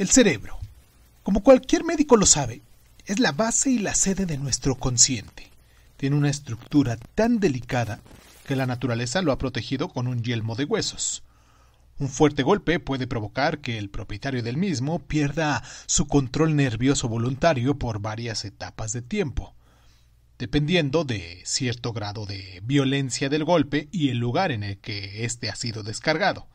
El cerebro, como cualquier médico lo sabe, es la base y la sede de nuestro consciente. Tiene una estructura tan delicada que la naturaleza lo ha protegido con un yelmo de huesos. Un fuerte golpe puede provocar que el propietario del mismo pierda su control nervioso voluntario por varias etapas de tiempo, dependiendo de cierto grado de violencia del golpe y el lugar en el que éste ha sido descargado.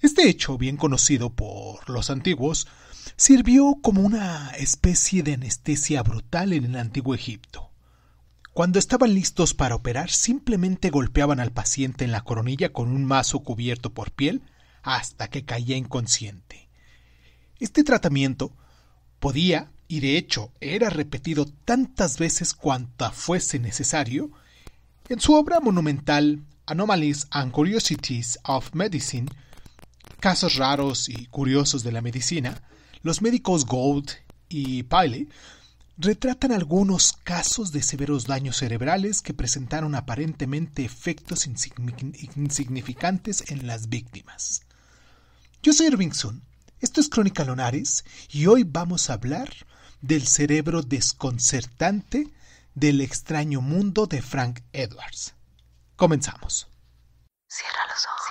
Este hecho, bien conocido por los antiguos, sirvió como una especie de anestesia brutal en el antiguo Egipto. Cuando estaban listos para operar, simplemente golpeaban al paciente en la coronilla con un mazo cubierto por piel hasta que caía inconsciente. Este tratamiento podía, y de hecho era repetido tantas veces cuanta fuese necesario, en su obra monumental Anomalies and Curiosities of Medicine, casos raros y curiosos de la medicina, los médicos Gould y Piley retratan algunos casos de severos daños cerebrales que presentaron aparentemente efectos insignificantes en las víctimas. Yo soy Irving esto es Crónica Lonares y hoy vamos a hablar del cerebro desconcertante del extraño mundo de Frank Edwards. Comenzamos. Cierra los ojos.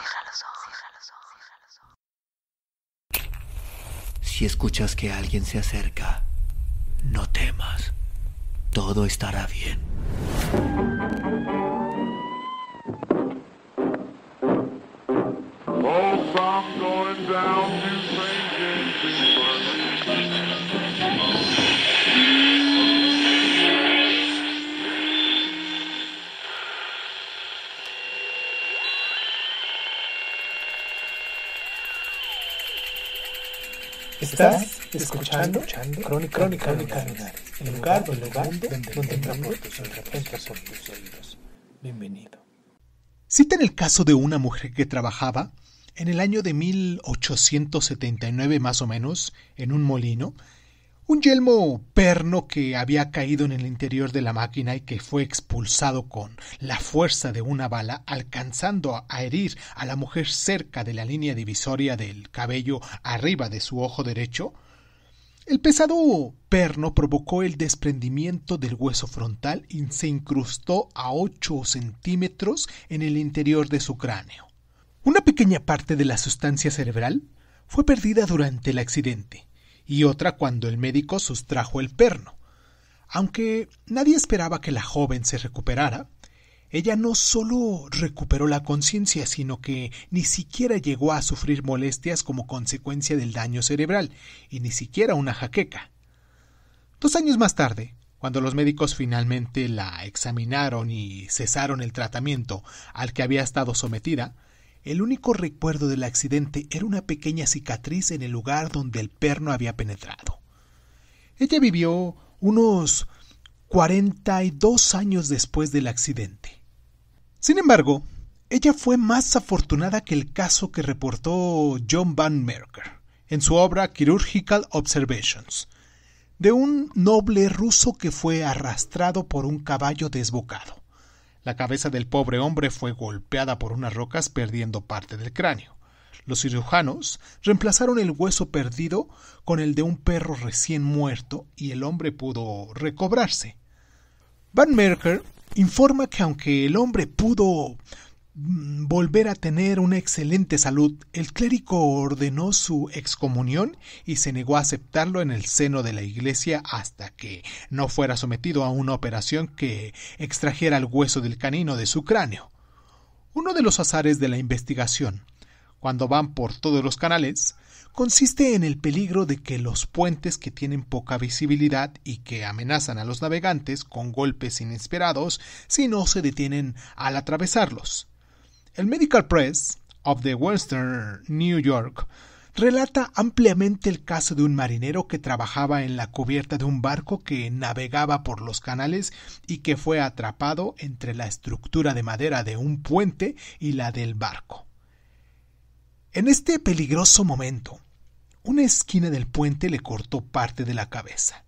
Si escuchas que alguien se acerca, no temas. Todo estará bien. cita en el Bienvenido. el caso de una mujer que trabajaba en el año de 1879 más o menos en un molino, un yelmo perno que había caído en el interior de la máquina y que fue expulsado con la fuerza de una bala, alcanzando a herir a la mujer cerca de la línea divisoria del cabello arriba de su ojo derecho, el pesado perno provocó el desprendimiento del hueso frontal y se incrustó a 8 centímetros en el interior de su cráneo. Una pequeña parte de la sustancia cerebral fue perdida durante el accidente y otra cuando el médico sustrajo el perno. Aunque nadie esperaba que la joven se recuperara, ella no solo recuperó la conciencia, sino que ni siquiera llegó a sufrir molestias como consecuencia del daño cerebral, y ni siquiera una jaqueca. Dos años más tarde, cuando los médicos finalmente la examinaron y cesaron el tratamiento al que había estado sometida, el único recuerdo del accidente era una pequeña cicatriz en el lugar donde el perno había penetrado. Ella vivió unos 42 años después del accidente. Sin embargo, ella fue más afortunada que el caso que reportó John Van Merker en su obra Chirurgical Observations, de un noble ruso que fue arrastrado por un caballo desbocado. La cabeza del pobre hombre fue golpeada por unas rocas perdiendo parte del cráneo. Los cirujanos reemplazaron el hueso perdido con el de un perro recién muerto y el hombre pudo recobrarse. Van Merker informa que aunque el hombre pudo mm, volver a tener una excelente salud, el clérigo ordenó su excomunión y se negó a aceptarlo en el seno de la iglesia hasta que no fuera sometido a una operación que extrajera el hueso del canino de su cráneo. Uno de los azares de la investigación, cuando van por todos los canales, consiste en el peligro de que los puentes que tienen poca visibilidad y que amenazan a los navegantes con golpes inesperados si no se detienen al atravesarlos. El Medical Press of the Western New York relata ampliamente el caso de un marinero que trabajaba en la cubierta de un barco que navegaba por los canales y que fue atrapado entre la estructura de madera de un puente y la del barco. En este peligroso momento, una esquina del puente le cortó parte de la cabeza.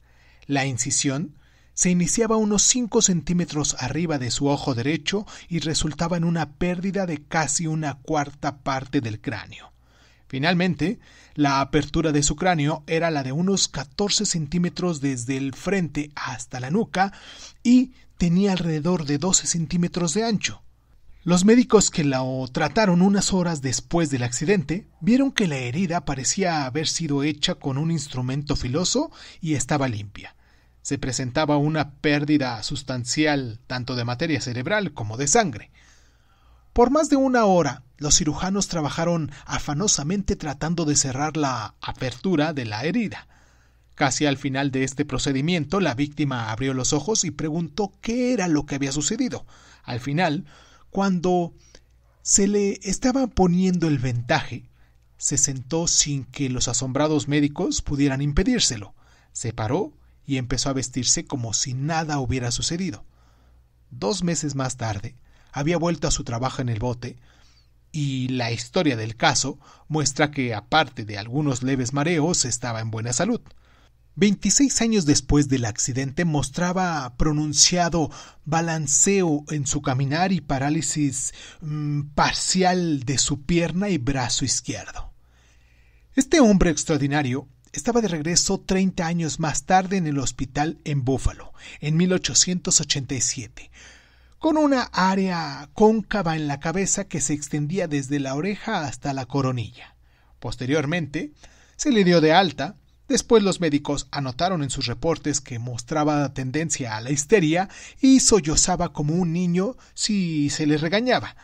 La incisión se iniciaba unos 5 centímetros arriba de su ojo derecho y resultaba en una pérdida de casi una cuarta parte del cráneo. Finalmente, la apertura de su cráneo era la de unos 14 centímetros desde el frente hasta la nuca y tenía alrededor de 12 centímetros de ancho. Los médicos que la trataron unas horas después del accidente vieron que la herida parecía haber sido hecha con un instrumento filoso y estaba limpia. Se presentaba una pérdida sustancial tanto de materia cerebral como de sangre. Por más de una hora, los cirujanos trabajaron afanosamente tratando de cerrar la apertura de la herida. Casi al final de este procedimiento, la víctima abrió los ojos y preguntó qué era lo que había sucedido. Al final, cuando se le estaba poniendo el ventaje, se sentó sin que los asombrados médicos pudieran impedírselo. Se paró y empezó a vestirse como si nada hubiera sucedido. Dos meses más tarde, había vuelto a su trabajo en el bote, y la historia del caso muestra que, aparte de algunos leves mareos, estaba en buena salud. 26 años después del accidente mostraba pronunciado balanceo en su caminar y parálisis mm, parcial de su pierna y brazo izquierdo. Este hombre extraordinario estaba de regreso 30 años más tarde en el hospital en Buffalo, en 1887, con una área cóncava en la cabeza que se extendía desde la oreja hasta la coronilla. Posteriormente, se le dio de alta, Después los médicos anotaron en sus reportes que mostraba tendencia a la histeria y sollozaba como un niño si se le regañaba.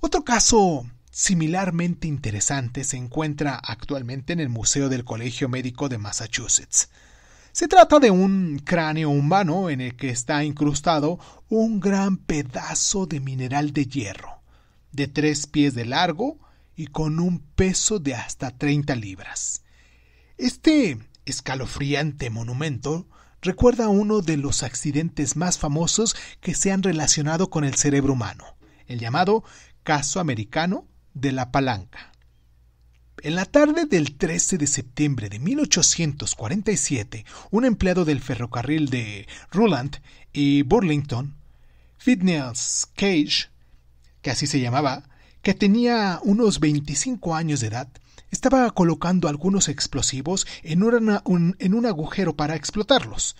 Otro caso similarmente interesante se encuentra actualmente en el Museo del Colegio Médico de Massachusetts. Se trata de un cráneo humano en el que está incrustado un gran pedazo de mineral de hierro, de tres pies de largo y con un peso de hasta 30 libras. Este escalofriante monumento recuerda uno de los accidentes más famosos que se han relacionado con el cerebro humano, el llamado caso americano de la palanca. En la tarde del 13 de septiembre de 1847, un empleado del ferrocarril de Ruland y Burlington, fitness Cage, que así se llamaba, que tenía unos 25 años de edad, estaba colocando algunos explosivos en, un, un agujero para explotarlos.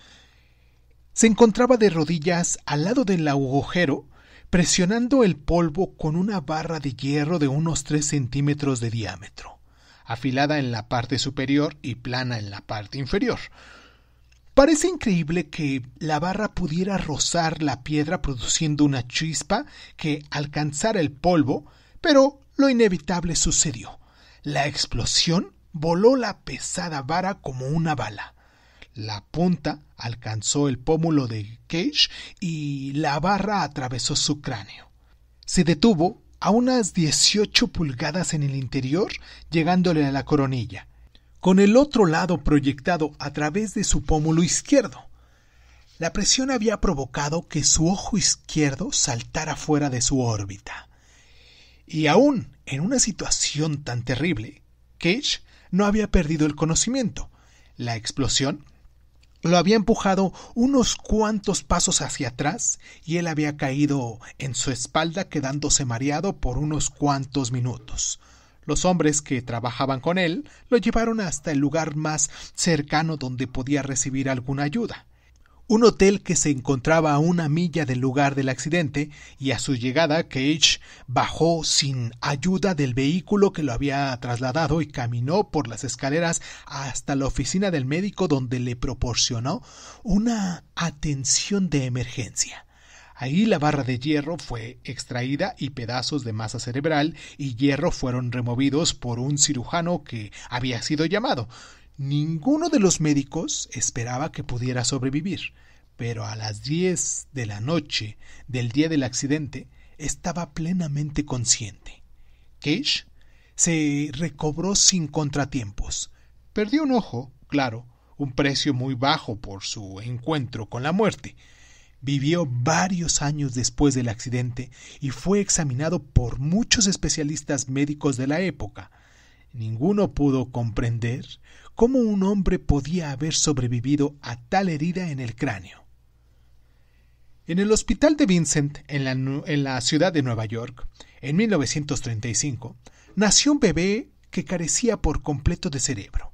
Se encontraba de rodillas al lado del agujero, presionando el polvo con una barra de hierro de unos 3 centímetros de diámetro, afilada en la parte superior y plana en la parte inferior. Parece increíble que la barra pudiera rozar la piedra produciendo una chispa que alcanzara el polvo, pero lo inevitable sucedió. La explosión voló la pesada vara como una bala. La punta alcanzó el pómulo de Cage y la barra atravesó su cráneo. Se detuvo a unas 18 pulgadas en el interior, llegándole a la coronilla, con el otro lado proyectado a través de su pómulo izquierdo. La presión había provocado que su ojo izquierdo saltara fuera de su órbita. Y aún en una situación tan terrible, Cage no había perdido el conocimiento. La explosión lo había empujado unos cuantos pasos hacia atrás y él había caído en su espalda quedándose mareado por unos cuantos minutos. Los hombres que trabajaban con él lo llevaron hasta el lugar más cercano donde podía recibir alguna ayuda un hotel que se encontraba a una milla del lugar del accidente y a su llegada Cage bajó sin ayuda del vehículo que lo había trasladado y caminó por las escaleras hasta la oficina del médico donde le proporcionó una atención de emergencia. Ahí la barra de hierro fue extraída y pedazos de masa cerebral y hierro fueron removidos por un cirujano que había sido llamado. Ninguno de los médicos esperaba que pudiera sobrevivir, pero a las diez de la noche del día del accidente estaba plenamente consciente. Cage se recobró sin contratiempos. Perdió un ojo, claro, un precio muy bajo por su encuentro con la muerte. Vivió varios años después del accidente y fue examinado por muchos especialistas médicos de la época, Ninguno pudo comprender cómo un hombre podía haber sobrevivido a tal herida en el cráneo. En el hospital de Vincent, en la, ciudad de Nueva York, en 1935, nació un bebé que carecía por completo de cerebro.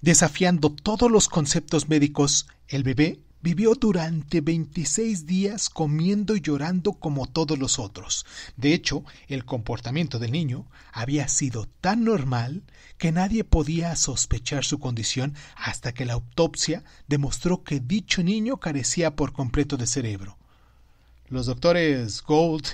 Desafiando todos los conceptos médicos, el bebé Vivió durante 26 días comiendo y llorando como todos los otros. De hecho, el comportamiento del niño había sido tan normal que nadie podía sospechar su condición hasta que la autopsia demostró que dicho niño carecía por completo de cerebro. Los doctores Gold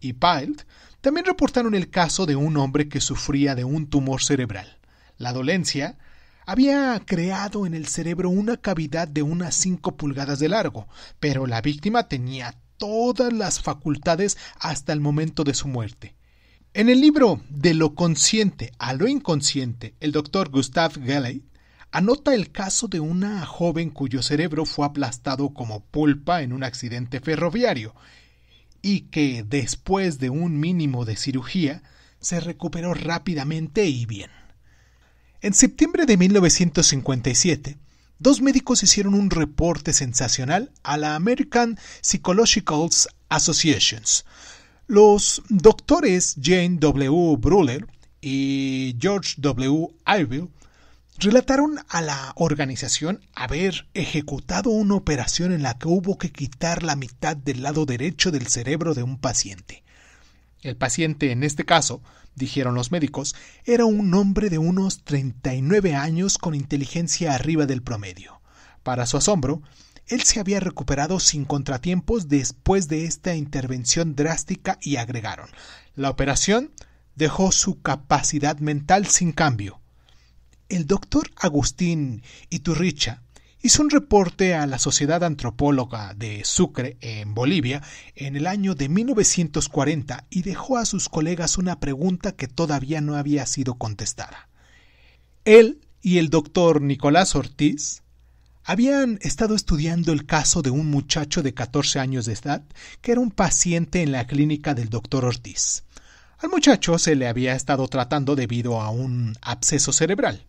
y Pild también reportaron el caso de un hombre que sufría de un tumor cerebral. La dolencia había creado en el cerebro una cavidad de unas 5 pulgadas de largo, pero la víctima tenía todas las facultades hasta el momento de su muerte. En el libro De lo consciente a lo inconsciente, el doctor Gustav Galley anota el caso de una joven cuyo cerebro fue aplastado como pulpa en un accidente ferroviario y que después de un mínimo de cirugía se recuperó rápidamente y bien. En septiembre de 1957, dos médicos hicieron un reporte sensacional a la American Psychological Association. Los doctores Jane W. Bruller y George W. Iville relataron a la organización haber ejecutado una operación en la que hubo que quitar la mitad del lado derecho del cerebro de un paciente. El paciente, en este caso, dijeron los médicos, era un hombre de unos 39 años con inteligencia arriba del promedio. Para su asombro, él se había recuperado sin contratiempos después de esta intervención drástica y agregaron, la operación dejó su capacidad mental sin cambio. El doctor Agustín Iturricha hizo un reporte a la Sociedad Antropóloga de Sucre, en Bolivia, en el año de 1940 y dejó a sus colegas una pregunta que todavía no había sido contestada. Él y el doctor Nicolás Ortiz habían estado estudiando el caso de un muchacho de 14 años de edad que era un paciente en la clínica del doctor Ortiz. Al muchacho se le había estado tratando debido a un absceso cerebral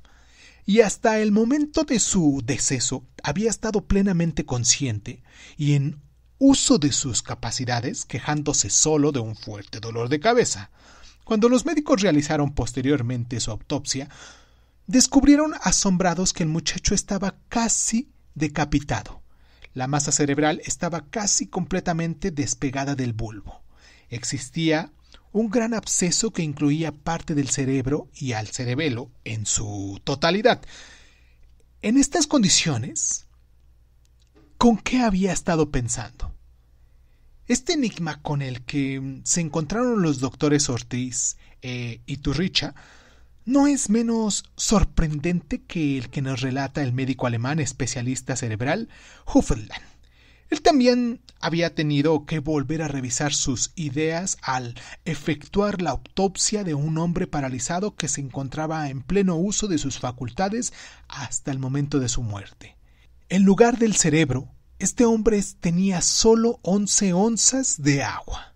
y hasta el momento de su deceso había estado plenamente consciente y en uso de sus capacidades, quejándose solo de un fuerte dolor de cabeza. Cuando los médicos realizaron posteriormente su autopsia, descubrieron asombrados que el muchacho estaba casi decapitado. La masa cerebral estaba casi completamente despegada del bulbo. Existía un gran absceso que incluía parte del cerebro y al cerebelo en su totalidad. En estas condiciones, ¿con qué había estado pensando? Este enigma con el que mm, se encontraron los doctores Ortiz eh, y Turricha no es menos sorprendente que el que nos relata el médico alemán especialista cerebral Huffeland. Él también había tenido que volver a revisar sus ideas al efectuar la autopsia de un hombre paralizado que se encontraba en pleno uso de sus facultades hasta el momento de su muerte. En lugar del cerebro, este hombre tenía solo once onzas de agua.